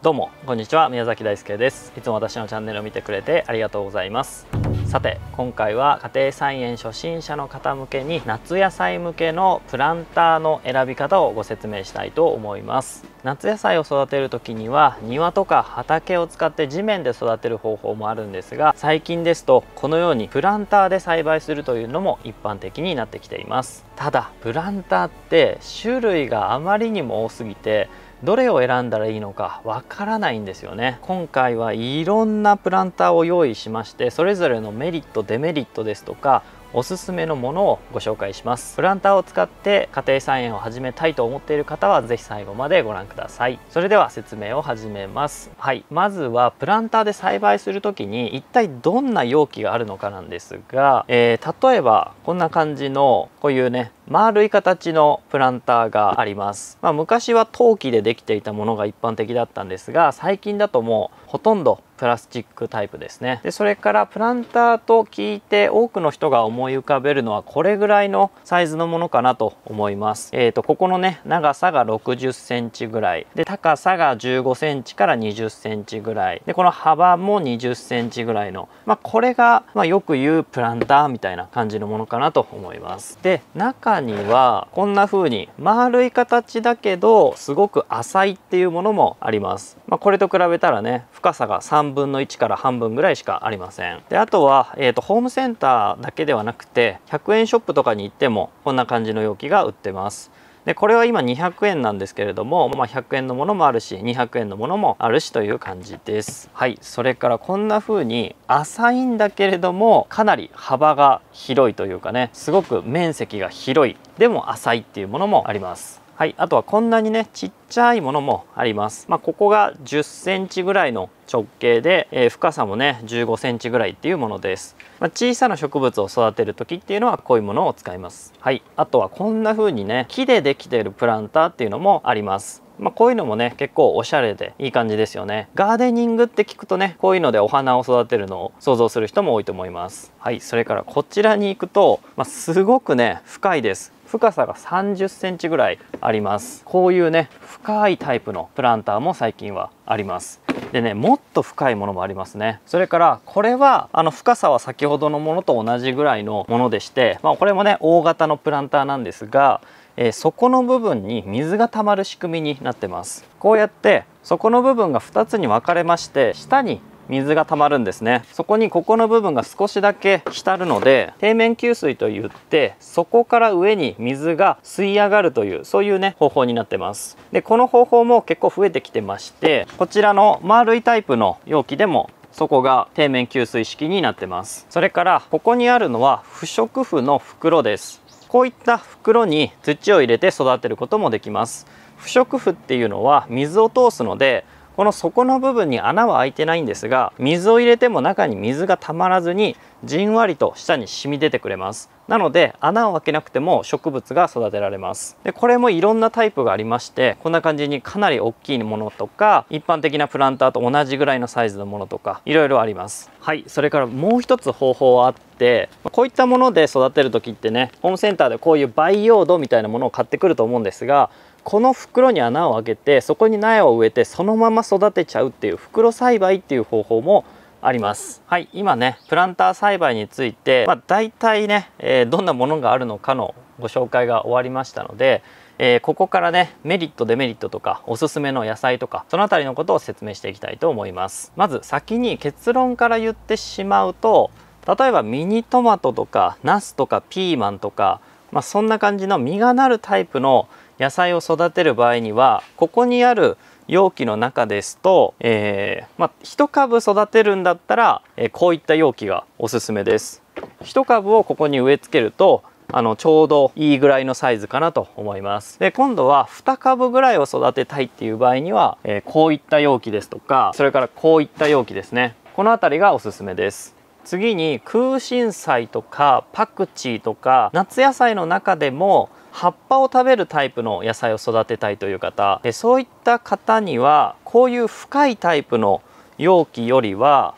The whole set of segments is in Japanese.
どうもこんにちは宮崎大輔ですいつも私のチャンネルを見てくれてありがとうございますさて今回は家庭菜園初心者の方向けに夏野菜向けのプランターの選び方をご説明したいと思います夏野菜を育てる時には庭とか畑を使って地面で育てる方法もあるんですが最近ですとこのようにプランターで栽培するというのも一般的になってきていますただプランターって種類があまりにも多すぎてどれを選んだらいいのかわからないんですよね今回はいろんなプランターを用意しましてそれぞれのメリットデメリットですとかおすすめのものをご紹介しますプランターを使って家庭菜園を始めたいと思っている方は是非最後までご覧くださいそれでは説明を始めますはいまずはプランターで栽培する時に一体どんな容器があるのかなんですが、えー、例えばこんな感じのこういうね丸い形のプランターがあります、まあ、昔は陶器でできていたものが一般的だったんですが最近だともうほとんどプラスチックタイプですねでそれからプランターと聞いて多くの人が思い浮かべるのはこれぐらいのサイズのものかなと思いますえーとここのね長さが60センチぐらいで高さが15センチから20センチぐらいでこの幅も20センチぐらいのまあ、これがまあ、よく言うプランターみたいな感じのものかなと思いますで中にはこんな風に丸い形だけどすごく浅いっていうものもあります、まあ、これと比べたらね深さが3分の1から半分ぐらいしかありませんであとは、えーとホームセンターだけではなくて100円ショップとかに行ってもこんな感じの容器が売ってますでこれは今200円なんですけれども、まあ、100円のものもあるし200円のものもあるしという感じですはいそれからこんな風に浅いんだけれどもかなり幅が広いというかねすごく面積が広いでも浅いっていうものもありますはい、あとはこんなにねちっちゃいものもあります、まあ、ここが1 0センチぐらいの直径で、えー、深さもね1 5センチぐらいっていうものです、まあ、小さな植物を育てる時っていうのはこういうものを使いますはいあとはこんな風にね木でできているプランターっていうのもありますまあ、こういうのもね結構おしゃれでいい感じですよねガーデニングって聞くとねこういうのでお花を育てるのを想像する人も多いと思いますはいそれからこちらに行くと、まあ、すごくね深いです深さが30センチぐらいありますこういうね深いタイプのプランターも最近はありますでねもっと深いものもありますねそれからこれはあの深さは先ほどのものと同じぐらいのものでして、まあ、これもね大型のプランターなんですが、えー、底の部分に水が溜まる仕組みになってますこうやって底の部分が2つに分かれまして下に水が溜まるんですねそこにここの部分が少しだけ浸るので底面給水といってそこから上に水が吸い上がるというそういうね方法になってますでこの方法も結構増えてきてましてこちらの丸いタイプの容器でも底が底面給水式になってますそれからここにあるのは不織布の袋ですこういった袋に土を入れて育てることもできます不織布っていうのは水を通すのでこの底の部分に穴は開いてないんですが水を入れても中に水がたまらずにじんわりと下に染み出てくれますなので穴を開けなくても植物が育てられますでこれもいろんなタイプがありましてこんな感じにかなり大きいものとか一般的なプランターと同じぐらいのサイズのものとかいろいろありますはいそれからもう一つ方法はあってこういったもので育てる時ってねホームセンターでこういう培養土みたいなものを買ってくると思うんですがこの袋に穴を開けてそこに苗を植えてそのまま育てちゃうっていう袋栽培っていう方法もありますはい今ねプランター栽培について、まあ、大体ね、えー、どんなものがあるのかのご紹介が終わりましたので、えー、ここからねメリットデメリットとかおすすめの野菜とかその辺りのことを説明していきたいと思いますまず先に結論から言ってしまうと例えばミニトマトとかナスとかピーマンとか、まあ、そんな感じの実がなるタイプの野菜を育てる場合にはここにある容器の中ですと、えー、まあ、1株育てるんだったら、えー、こういった容器がおすすめです1株をここに植え付けるとあのちょうどいいぐらいのサイズかなと思いますで今度は2株ぐらいを育てたいっていう場合には、えー、こういった容器ですとかそれからこういった容器ですねこの辺りがおすすめです次に空心菜とかパクチーとか夏野菜の中でも葉っぱを食べるタイプの野菜を育てたいという方そういった方にはこういう深いタイプの容器よりは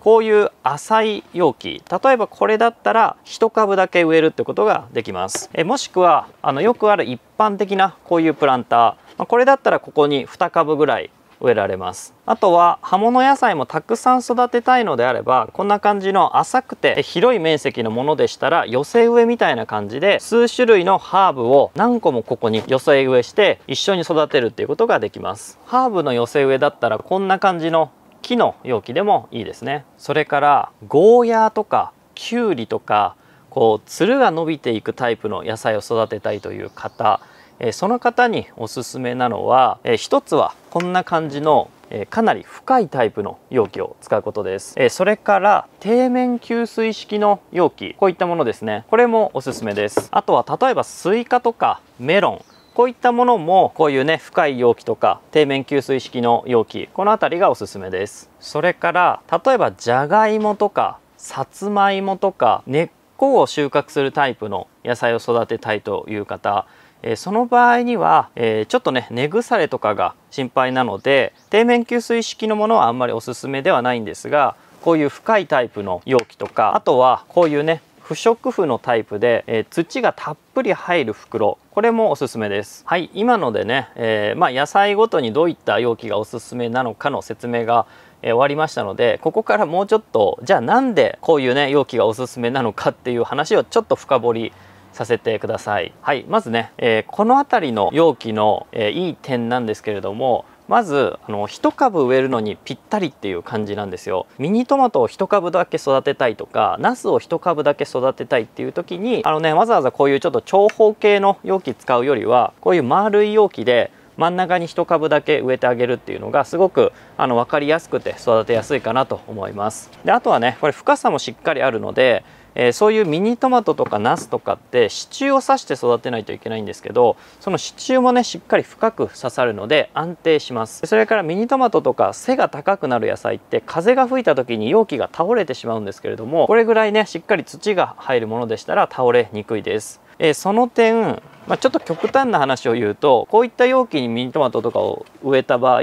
こういう浅い容器例えばこれだったら1株だけ植えるってことができますえもしくはあのよくある一般的なこういうプランターこれだったらここに2株ぐらい植えられますあとは葉物野菜もたくさん育てたいのであればこんな感じの浅くて広い面積のものでしたら寄せ植えみたいな感じで数種類のハーブを何個もここに寄せ植えして一緒に育てるっていうことができますハーブの寄せ植えだったらこんな感じの木の容器でもいいですねそれからゴーヤーとかきゅうりとかこうつるが伸びていくタイプの野菜を育てたいという方その方におすすめなのは一つはこんな感じのかなり深いタイプの容器を使うことですそれから底面吸水式の容器こういったものですねこれもおすすめですあとは例えばスイカとかメロンこういったものもこういうね深い容器とか底面吸水式の容器この辺りがおすすめですそれから例えばじゃがいもとかさつまいもとか根っこを収穫するタイプの野菜を育てたいという方えその場合には、えちょっとね根腐れとかが心配なので底面吸水式のものはあんまりおすすめではないんですがこういう深いタイプの容器とかあとはこういうね不織布のタイプで、えー、土がたっぷり入る袋これもおすすめですはい今のでね、えー、まあ、野菜ごとにどういった容器がおすすめなのかの説明が、えー、終わりましたのでここからもうちょっとじゃあなんでこういうね容器がおすすめなのかっていう話をちょっと深掘りさせてくださいはいまずね、えー、この辺りの容器の、えー、いい点なんですけれどもまずあの1株植えるのにぴったりっていう感じなんですよミニトマトを1株だけ育てたいとかナスを1株だけ育てたいっていう時にあのねわざわざこういうちょっと長方形の容器使うよりはこういう丸い容器で真ん中に1株だけ植えてあげるっていうのがすごくあの分かりやすくて育てやすいかなと思いますであとはねこれ深さもしっかりあるのでえー、そういうミニトマトとかナスとかって支柱を刺して育てないといけないんですけどその支柱もねしっかり深く刺さるので安定しますそれからミニトマトとか背が高くなる野菜って風が吹いた時に容器が倒れてしまうんですけれどもこれぐらいねしっかり土が入るものでしたら倒れにくいです、えー、その点まあ、ちょっと極端な話を言うとこういった容器にミニトマトとかを植えた場合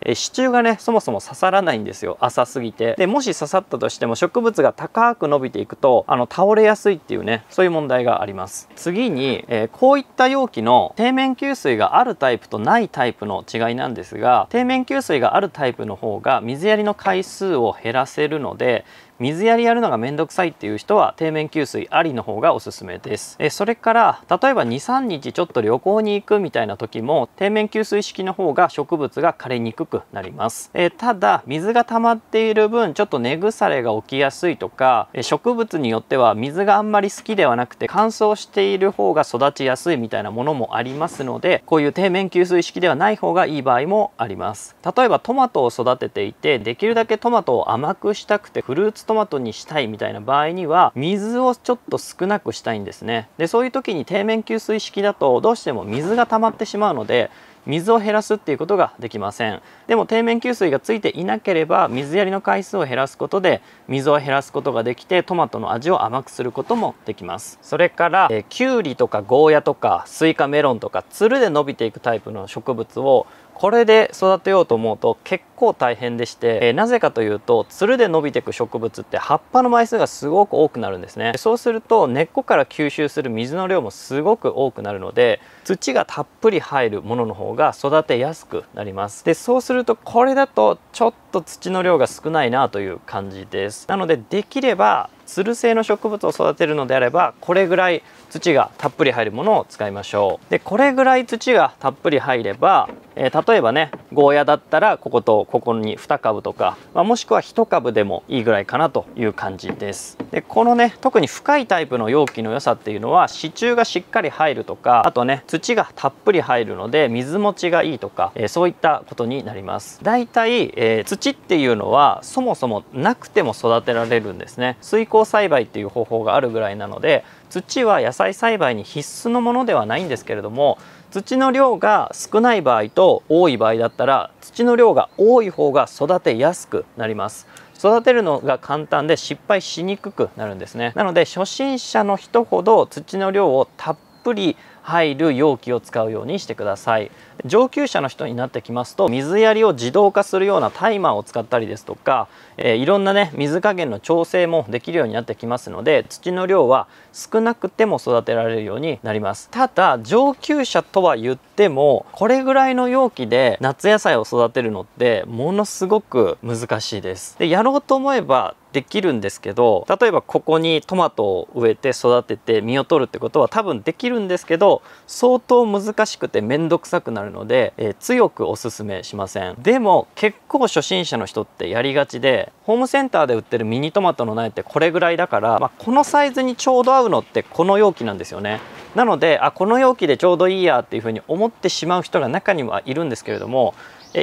え支柱がねそもそも刺さらないんですよ浅すぎてでもし刺さったとしても植物が高く伸びていくとあの倒れやすいっていうねそういう問題があります次に、えー、こういった容器の底面吸水があるタイプとないタイプの違いなんですが底面吸水があるタイプの方が水やりの回数を減らせるので水やりやるのがめんどくさいっていう人は底面吸水ありの方がおすすめですえそれから例えば23日ちょっと旅行に行くみたいな時も底面給水式の方が植物が枯れにくくなります、えー、ただ水が溜まっている分ちょっと根腐れが起きやすいとか植物によっては水があんまり好きではなくて乾燥している方が育ちやすいみたいなものもありますのでこういう底面給水式ではない方がいい場合もあります例えばトマトを育てていてできるだけトマトを甘くしたくてフルーツトマトにしたいみたいな場合には水をちょっと少なくしたいんですねでそういう時に底面給水式だとどうしても水が溜まってしまうので水を減らすっていうことができませんでも底面給水がついていなければ水やりの回数を減らすことで水を減らすことができてトマトの味を甘くすることもできますそれから、えー、キュウリとかゴーヤとかスイカメロンとかつるで伸びていくタイプの植物をこれで育てようと思うと結構大変でして、えー、なぜかというとつるで伸びていく植物って葉っぱの枚数がすごく多くなるんですねそうすると根っこから吸収する水の量もすごく多くなるので土がたっぷり入るものの方が育てやすくなりますでそうするとこれだとちょっと土の量が少ないなという感じですなのでできればつる性の植物を育てるのであればこれぐらい土がたっぷり入るものを使いましょうでこれぐらい土がたっぷり入れば、えー、例えばねゴーヤだったらこことここに2株とか、まあ、もしくは1株でもいいぐらいかなという感じですでこのね特に深いタイプの容器の良さっていうのは支柱がしっかり入るとかあとね土がたっぷり入るので水持ちがいいとか、えー、そういったことになりますだいたい、えー、土っていうのはそもそもなくても育てられるんですね水耕耕栽培っていう方法があるぐらいなので土は野菜栽培に必須のものではないんですけれども土の量が少ない場合と多い場合だったら土の量が多い方が育てやすくなります育てるのが簡単で失敗しにくくなるんですねなので初心者の人ほど土の量をたっぷり入る容器を使うようにしてください上級者の人になってきますと水やりを自動化するようなタイマーを使ったりですとか、えー、いろんなね水加減の調整もできるようになってきますので土の量は少なくても育てられるようになりますただ上級者とは言っでもこれぐらいの容器で夏野菜を育てるのってものすごく難しいです。でやろうと思えばできるんですけど例えばここにトマトを植えて育てて実を取るってことは多分できるんですけど相当難しくて面倒くさくなるので、えー、強くおすすめしませんでも結構初心者の人ってやりがちでホームセンターで売ってるミニトマトの苗ってこれぐらいだから、まあ、このサイズにちょうど合うのってこの容器なんですよねなのであこの容器でちょうどいいやっていうふうに思ってしまう人が中にはいるんですけれども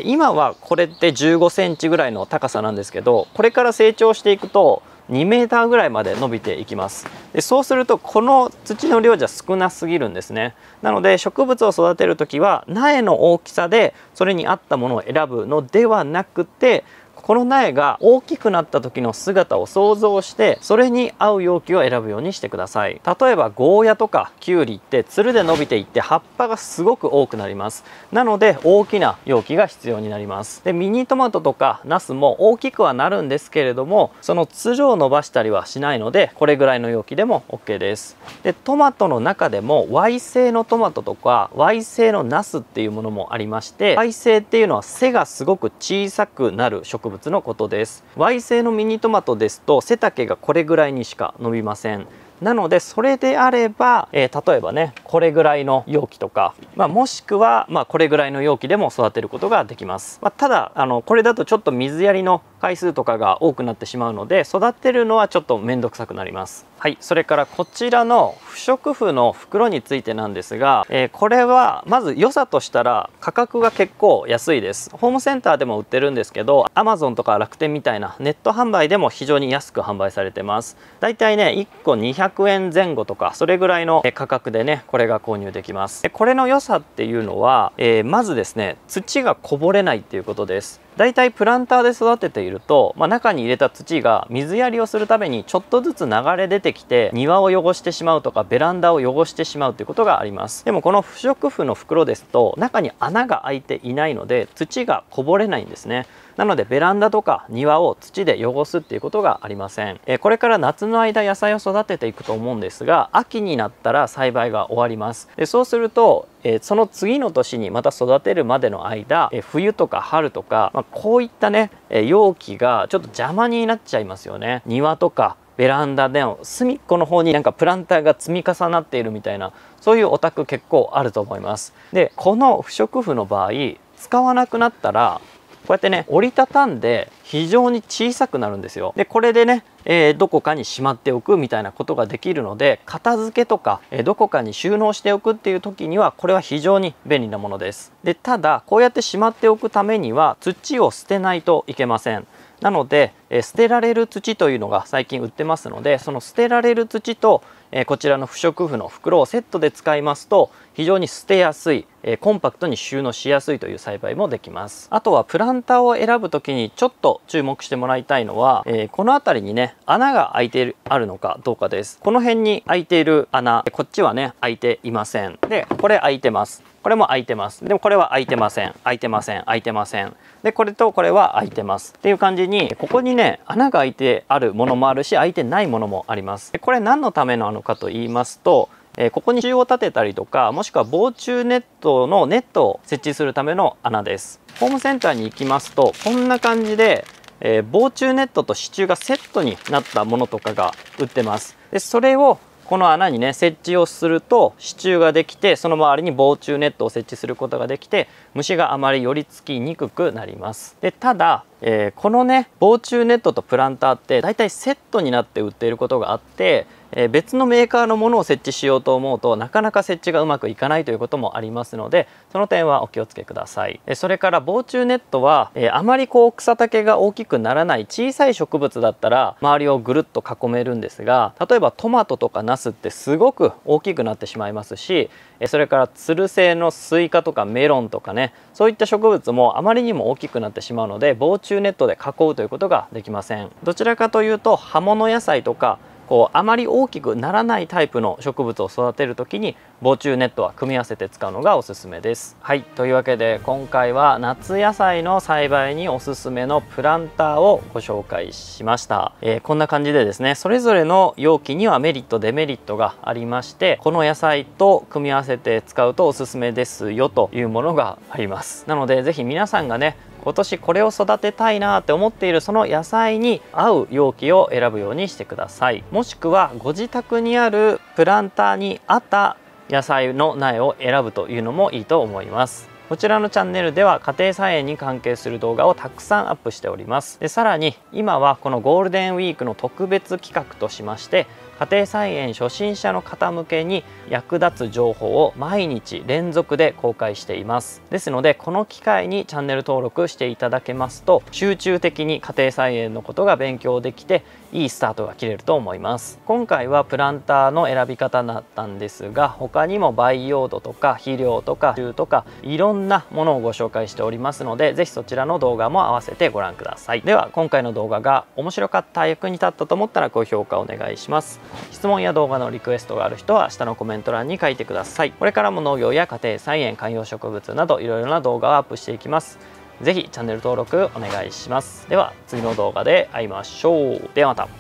今はこれって1 5センチぐらいの高さなんですけどこれから成長していくと2メーターぐらいまで伸びていきますでそうするとこの土の量じゃ少なすぎるんですねなので植物を育てる時は苗の大きさでそれに合ったものを選ぶのではなくてこの苗が大きくなった時の姿を想像してそれに合う容器を選ぶようにしてください例えばゴーヤとかキュウリってつるで伸びていって葉っぱがすごく多くなりますなので大きな容器が必要になりますでミニトマトとかナスも大きくはなるんですけれどもそのつるを伸ばしたりはしないのでこれぐらいの容器でも OK ですでトマトの中でも Y 製のトマトとか Y 製のナスっていうものもありまして Y 製っていうのは背がすごく小さくなる植植物のことです Y 製のミニトマトですと背丈がこれぐらいにしか伸びませんなのでそれであれば、えー、例えばねこれぐらいの容器とか、まあ、もしくは、まあ、これぐらいの容器でも育てることができます、まあ、ただあのこれだとちょっと水やりの回数とかが多くなってしまうので育てるのはちょっと面倒くさくなりますはいそれからこちらの不織布の袋についてなんですが、えー、これはまず良さとしたら価格が結構安いですホームセンターでも売ってるんですけど Amazon とか楽天みたいなネット販売でも非常に安く販売されてますだいたいね1個200円前後とかそれぐらいの価格でねこれが購入できますこれの良さっていうのは、えー、まずですね土がこぼれないっていうことですだいたいプランターで育てていると、まあ、中に入れた土が水やりをするためにちょっとずつ流れ出てきて庭を汚してしまうとかベランダを汚してしまうということがありますでもこの不織布の袋ですと中に穴が開いていないので土がこぼれないんですねなのでベランダとか庭を土で汚すっていうことがありません、えこれから夏の間野菜を育てていくと思うんですが秋になったら栽培が終わりますでそうするとえその次の年にまた育てるまでの間、え冬とか春とか、まあ、こういったね、え容器がちょっと邪魔になっちゃいますよね庭とかベランダでの隅っこの方になんかプランターが積み重なっているみたいなそういうお宅結構あると思いますでこの不織布の場合使わなくなったらこうやってね折りたたんで非常に小さくなるんですよでこれでね、えー、どこかにしまっておくみたいなことができるので片付けとか、えー、どこかに収納しておくっていう時にはこれは非常に便利なものですでただこうやってしまっておくためには土を捨てないといけませんなので、え捨てられる土というのが最近売ってますのでその捨てられる土と、えこちらの不織布の袋をセットで使いますと非常に捨てやすい、えコンパクトに収納しやすいという栽培もできますあとはプランターを選ぶ時にちょっと注目してもらいたいのは、えこの辺りにね穴が開いているあるのかどうかですこの辺に開いている穴こっちはね開いていませんでこれ開いてますこれも開いてますでもこれは開いてません開いてません開いてませんでこれとこれは開いてますっていう感じにここにね穴が開いてあるものもあるし開いてないものもありますでこれ何のためなのかと言いますとえここに柱を立てたりとかもしくは防虫ネットのネットを設置するための穴ですホームセンターに行きますとこんな感じで、えー、防虫ネットと支柱がセットになったものとかが売ってますでそれをこの穴にね設置をすると支柱ができてその周りに防虫ネットを設置することができて虫があまり寄り付きにくくなりますでただ、えー、このね防虫ネットとプランターってだいたいセットになって売っていることがあって、えー、別のメーカーのものを設置しようと思うとなかなか設置がうまくいかないということもありますのでその点はお気をつけくださいそれから防虫ネットは、えー、あまりこう草丈が大きくならない小さい植物だったら周りをぐるっと囲めるんですが例えばトマトとかナスってすごく大きくなってしまいますしそれからつる性のスイカとかメロンとかねねそういった植物もあまりにも大きくなってしまうので防虫ネットで囲うということができませんどちらかというと葉物野菜とかこうあまり大きくならないタイプの植物を育てる時に防虫ネットは組み合わせて使うのがおすすめです。はいというわけで今回は夏野菜の栽培におすすめのプランターをご紹介しました、えー、こんな感じでですねそれぞれの容器にはメリットデメリットがありましてこの野菜と組み合わせて使うとおすすめですよというものがありますなので是非皆さんがね今年これを育てたいなって思っているその野菜に合う容器を選ぶようにしてくださいもしくはご自宅にあるプランターに合った野菜の苗を選ぶというのもいいと思いますこちらのチャンネルでは家庭菜園に関係する動画をたくさんアップしておりますでさらに今はこのゴールデンウィークの特別企画としまして家庭菜園初心者の方向けに役立つ情報を毎日連続で公開していますですのでこの機会にチャンネル登録していただけますと集中的に家庭菜園のことが勉強できていいスタートが切れると思います今回はプランターの選び方だったんですが他にも培養土とか肥料とか中とかいろんなものをご紹介しておりますので是非そちらの動画も合わせてご覧くださいでは今回の動画が面白かった役に立ったと思ったら高評価お願いします質問や動画のリクエストがある人は下のコメント欄に書いてくださいこれからも農業や家庭菜園観葉植物などいろいろな動画をアップしていきます是非チャンネル登録お願いしますでは次の動画で会いましょうではまた